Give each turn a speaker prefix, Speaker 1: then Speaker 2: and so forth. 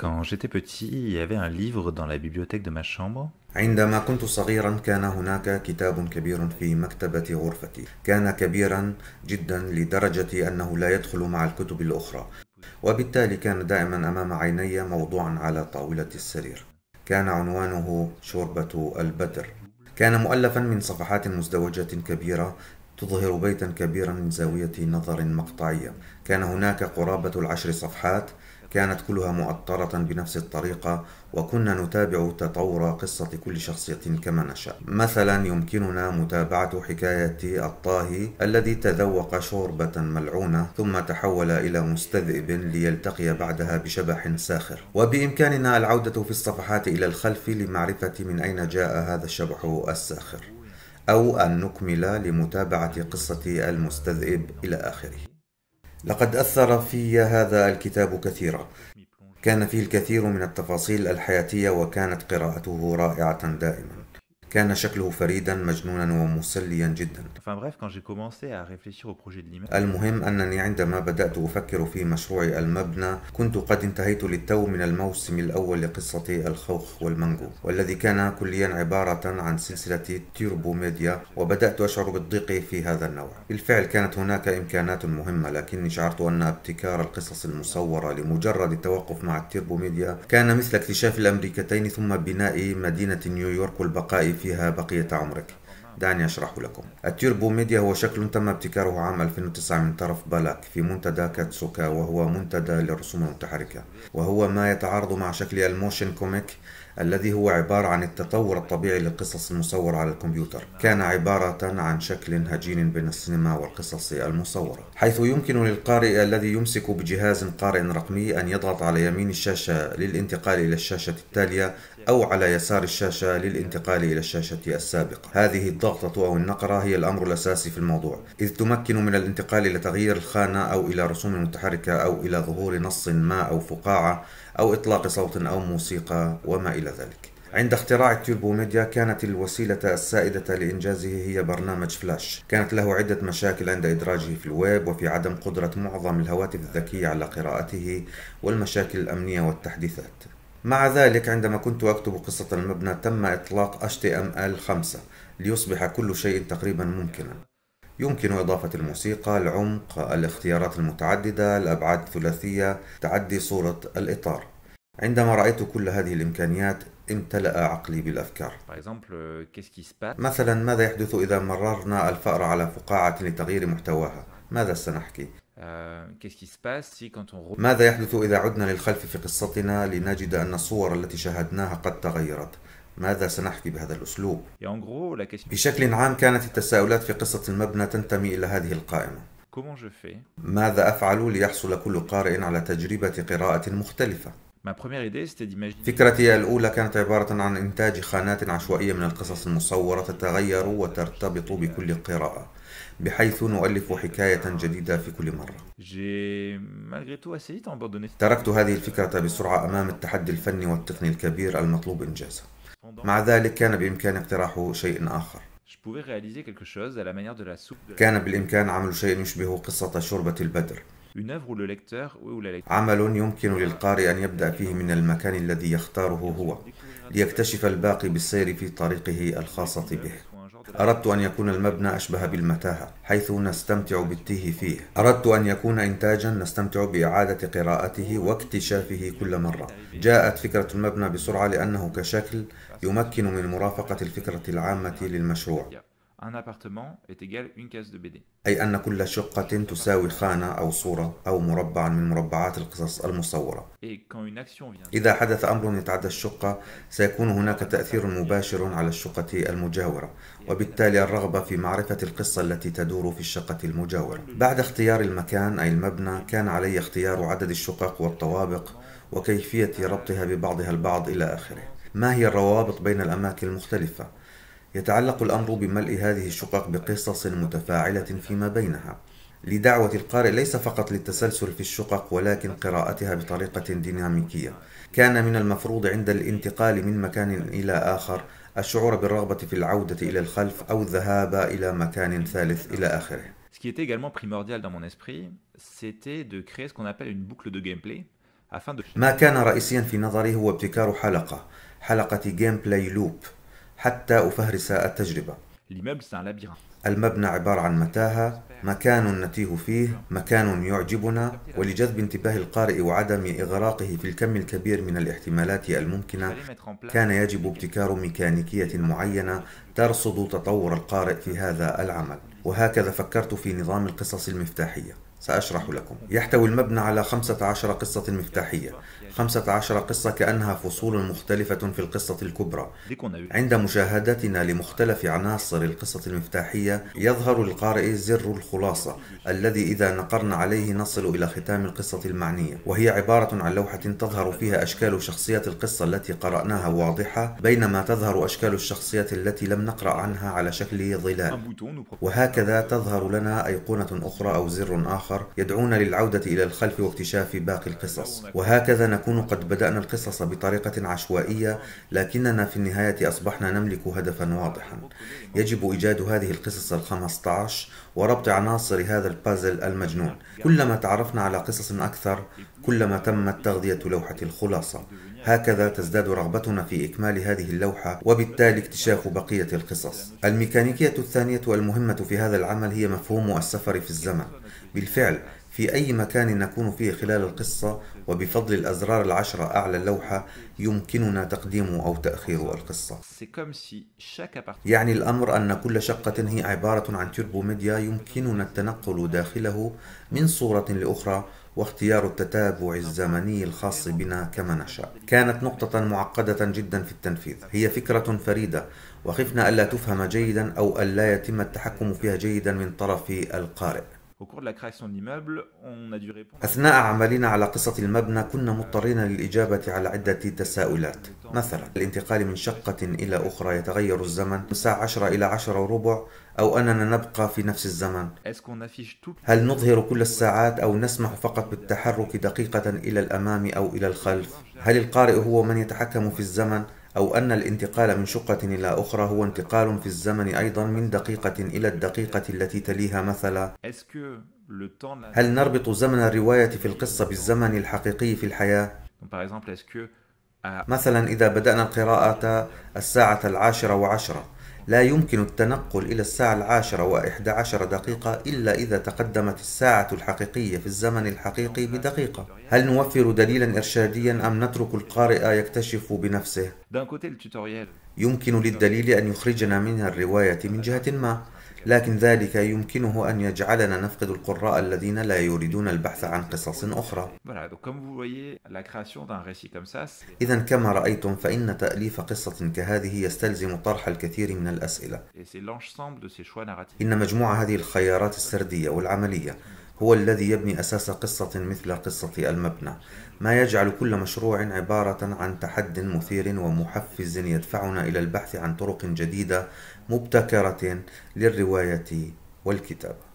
Speaker 1: Quand j'étais petit, il y avait un livre
Speaker 2: dans la bibliothèque de ma chambre. عندما كنت صغيرا كان هناك كتاب كبير في مكتبة غرفتي. كان كبيرا جدا لدرجة أنه لا يدخل مع الكتب الأخرى. وبالتالي كان دائما أمام عيني موضوعا على طاولة السرير. كان عنوانه شوربة البدر. كان مؤلفا من صفحات مزدوجة كبيرة تظهر بيتا كبيرا من زاوية نظر مقطعية. كان هناك قرابة العشر صفحات كانت كلها مؤطرة بنفس الطريقة وكنا نتابع تطور قصة كل شخصية كما نشاء مثلا يمكننا متابعة حكاية الطاهي الذي تذوق شوربة ملعونة ثم تحول إلى مستذئب ليلتقي بعدها بشبح ساخر وبإمكاننا العودة في الصفحات إلى الخلف لمعرفة من أين جاء هذا الشبح الساخر أو أن نكمل لمتابعة قصة المستذئب إلى آخره لقد أثر في هذا الكتاب كثيرا كان فيه الكثير من التفاصيل الحياتية وكانت قراءته رائعة دائما كان شكله فريدا مجنونا ومسليا جدا المهم أنني عندما بدأت أفكر في مشروع المبنى كنت قد انتهيت للتو من الموسم الأول لقصة الخوخ والمانجو والذي كان كليا عبارة عن سلسلة تيربو ميديا وبدأت أشعر بالضيق في هذا النوع بالفعل كانت هناك إمكانات مهمة لكني شعرت أن ابتكار القصص المصورة لمجرد التوقف مع التيربو ميديا كان مثل اكتشاف الأمريكتين ثم بناء مدينة نيويورك والبقاء فيها بقية عمرك دعني أشرح لكم التيربو ميديا هو شكل تم ابتكاره عام 2009 من طرف بالاك في منتدى كاتسوكا وهو منتدى للرسوم المتحركة وهو ما يتعارض مع شكل الموشن كوميك الذي هو عبارة عن التطور الطبيعي للقصص المصورة على الكمبيوتر كان عبارة عن شكل هجين بين السينما والقصص المصورة حيث يمكن للقارئ الذي يمسك بجهاز قارئ رقمي أن يضغط على يمين الشاشة للانتقال إلى الشاشة التالية أو على يسار الشاشة للانتقال إلى الشاشة السابقة هذه الضغطة أو النقرة هي الأمر الأساسي في الموضوع إذ تمكن من الانتقال إلى تغيير الخانة أو إلى رسوم متحركة أو إلى ظهور نص ما أو فقاعة أو إطلاق صوت أو موسيقى وما إلى ذلك عند اختراع التيربو ميديا كانت الوسيلة السائدة لإنجازه هي برنامج فلاش كانت له عدة مشاكل عند إدراجه في الويب وفي عدم قدرة معظم الهواتف الذكية على قراءته والمشاكل الأمنية والتحديثات مع ذلك عندما كنت أكتب قصة المبنى تم إطلاق HTML 5 ليصبح كل شيء تقريبا ممكنا يمكن إضافة الموسيقى، العمق، الاختيارات المتعددة، الأبعاد الثلاثية، تعدي صورة الإطار عندما رأيت كل هذه الإمكانيات امتلأ عقلي بالأفكار
Speaker 1: euh, مثلا
Speaker 2: ماذا يحدث إذا مررنا الفأرة على فقاعة لتغيير محتواها؟ ماذا سنحكي؟ Euh, ماذا يحدث إذا عدنا للخلف في قصتنا لنجد أن الصور التي شاهدناها قد تغيرت؟ ماذا سنحكي بهذا الأسلوب؟ بشكل عام كانت التساؤلات في قصة المبنى تنتمي إلى هذه القائمة ماذا أفعل ليحصل كل قارئ على تجربة قراءة مختلفة؟ فكرتي الأولى كانت عبارة عن إنتاج خانات عشوائية من القصص المصورة تتغير وترتبط بكل قراءة بحيث نؤلف حكاية جديدة في كل مرة تركت هذه الفكرة بسرعة أمام التحدي الفني والتقني الكبير المطلوب إنجازه مع ذلك كان بإمكاني اقتراح شيء آخر كان بالإمكان عمل شيء يشبه قصة شوربة البدر عمل يمكن للقارئ أن يبدأ فيه من المكان الذي يختاره هو ليكتشف الباقي بالسير في طريقه الخاصة به أردت أن يكون المبنى أشبه بالمتاهة حيث نستمتع بالتيه فيه أردت أن يكون إنتاجا نستمتع بإعادة قراءته واكتشافه كل مرة جاءت فكرة المبنى بسرعة لأنه كشكل يمكن من مرافقة الفكرة العامة للمشروع
Speaker 1: Un appartement est égal une case de BD.
Speaker 2: أي أن كل شقة تساوي خانة أو صورة أو مربع من مربعات القصص المصورة. إذا حدث أمر يتعدى الشقة سيكون هناك تأثير مباشر على الشقة المجاورة وبالتالي الرغبة في معرفة القصة التي تدور في الشقة المجاورة. بعد اختيار المكان أي المبنى كان علي اختيار عدد الشقق والطوابق وكيفية ربطها ببعضها البعض إلى آخره. ما هي الروابط بين الأماكن المختلفة؟ يتعلق الأمر بملء هذه الشقق بقصص متفاعلة فيما بينها لدعوة القارئ ليس فقط للتسلسل في الشقق ولكن قراءتها بطريقة ديناميكية كان من المفروض عند الانتقال من مكان إلى آخر الشعور بالرغبة في العودة إلى الخلف أو الذهاب إلى مكان ثالث إلى آخره
Speaker 1: Ce qui était également primordial dans mon esprit, c'était de créer ce qu'on appelle une boucle de gameplay afin de... ما كان رئيسيا
Speaker 2: في نظري هو ابتكار حلقة حلقة جيم بلاي لوب حتى أفهرس التجربة المبنى عبارة عن متاهة مكان نتيه فيه مكان يعجبنا ولجذب انتباه القارئ وعدم إغراقه في الكم الكبير من الاحتمالات الممكنة كان يجب ابتكار ميكانيكية معينة ترصد تطور القارئ في هذا العمل وهكذا فكرت في نظام القصص المفتاحيه سأشرح لكم يحتوي المبنى على 15 قصة مفتاحية 15 قصة كأنها فصول مختلفة في القصة الكبرى عند مشاهدتنا لمختلف عناصر القصة المفتاحية يظهر للقارئ زر الخلاصة الذي إذا نقرنا عليه نصل إلى ختام القصة المعنية وهي عبارة عن لوحة تظهر فيها أشكال شخصية القصة التي قرأناها واضحة بينما تظهر أشكال الشخصية التي لم نقرأ عنها على شكل ظلال وهكذا تظهر لنا أيقونة أخرى أو زر آخر آخر يدعون للعودة إلى الخلف واكتشاف باقي القصص وهكذا نكون قد بدأنا القصص بطريقة عشوائية لكننا في النهاية أصبحنا نملك هدفا واضحا يجب إيجاد هذه القصص الخمسة عشر وربط عناصر هذا البازل المجنون كلما تعرفنا على قصص أكثر كلما تمت تغذية لوحة الخلاصة هكذا تزداد رغبتنا في إكمال هذه اللوحة وبالتالي اكتشاف بقية القصص الميكانيكية الثانية والمهمة في هذا العمل هي مفهوم السفر في الزمن بالفعل في أي مكان نكون فيه خلال القصة وبفضل الأزرار العشرة أعلى اللوحة يمكننا تقديم أو تأخير القصة يعني الأمر أن كل شقة هي عبارة عن تيربو ميديا يمكننا التنقل داخله من صورة لأخرى واختيار التتابع الزمني الخاص بنا كما نشاء. كانت نقطة معقدة جدا في التنفيذ، هي فكرة فريدة وخفنا ألا تفهم جيدا أو ألا يتم التحكم فيها جيدا من طرف القارئ. أثناء عملنا على قصة المبنى كنا مضطرين للإجابة على عدة تساؤلات مثلا الانتقال من شقة إلى أخرى يتغير الزمن من الساعة 10 إلى 10 وربع أو أننا نبقى في نفس الزمن هل نظهر كل الساعات أو نسمح فقط بالتحرك دقيقة إلى الأمام أو إلى الخلف هل القارئ هو من يتحكم في الزمن أو أن الانتقال من شقة إلى أخرى هو انتقال في الزمن أيضا من دقيقة إلى الدقيقة التي تليها مثلا هل نربط زمن الرواية في القصة بالزمن الحقيقي في الحياة؟ مثلا إذا بدأنا القراءة الساعة العاشرة وعشرة لا يمكن التنقل إلى الساعة العاشرة وإحدى عشر دقيقة إلا إذا تقدمت الساعة الحقيقية في الزمن الحقيقي بدقيقة هل نوفر دليلا إرشاديا أم نترك القارئ يكتشف بنفسه؟ يمكن للدليل أن يخرجنا من الرواية من جهة ما لكن ذلك يمكنه أن يجعلنا نفقد القراء الذين لا يريدون البحث عن قصص أخرى إذا كما رأيتم فإن تأليف قصة كهذه يستلزم طرح الكثير من الأسئلة إن مجموع هذه الخيارات السردية والعملية هو الذي يبني أساس قصة مثل قصة المبنى ما يجعل كل مشروع عبارة عن تحد مثير ومحفز يدفعنا إلى البحث عن طرق جديدة مبتكرة للرواية والكتابة